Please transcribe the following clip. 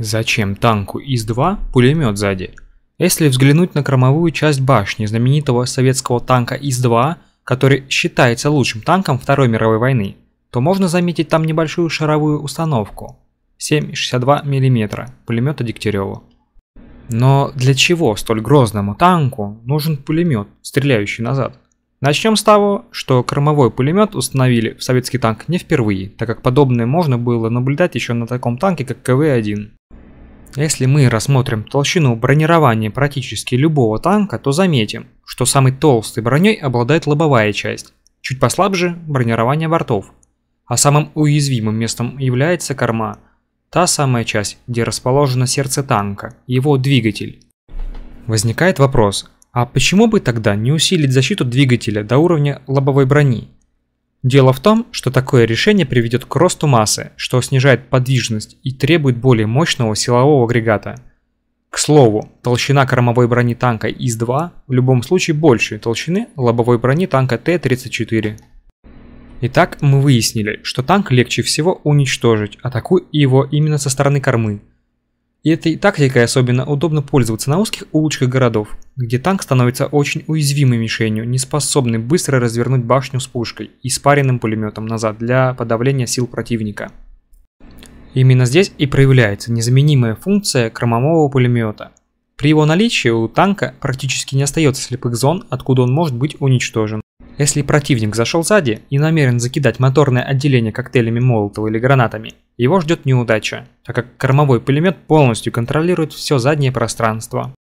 зачем танку ИС-2 пулемет сзади? Если взглянуть на кромовую часть башни знаменитого советского танка ИС-2, который считается лучшим танком Второй мировой войны, то можно заметить там небольшую шаровую установку 7,62 мм пулемета Дегтярева. Но для чего столь грозному танку нужен пулемет, стреляющий назад? Начнем с того, что кормовой пулемет установили в советский танк не впервые, так как подобное можно было наблюдать еще на таком танке, как КВ-1. Если мы рассмотрим толщину бронирования практически любого танка, то заметим, что самой толстой броней обладает лобовая часть, чуть послабже бронирование бортов, а самым уязвимым местом является корма, та самая часть, где расположено сердце танка, его двигатель. Возникает вопрос, а почему бы тогда не усилить защиту двигателя до уровня лобовой брони? Дело в том, что такое решение приведет к росту массы, что снижает подвижность и требует более мощного силового агрегата. К слову, толщина кормовой брони танка ИС-2 в любом случае больше толщины лобовой брони танка Т-34. Итак, мы выяснили, что танк легче всего уничтожить, атакуя его именно со стороны кормы. И этой тактикой особенно удобно пользоваться на узких улочках городов, где танк становится очень уязвимой мишенью, не способной быстро развернуть башню с пушкой и спаренным пулеметом назад для подавления сил противника. Именно здесь и проявляется незаменимая функция кромового пулемета. При его наличии у танка практически не остается слепых зон, откуда он может быть уничтожен. Если противник зашел сзади и намерен закидать моторное отделение коктейлями Молотова или гранатами, его ждет неудача, так как кормовой пулемет полностью контролирует все заднее пространство.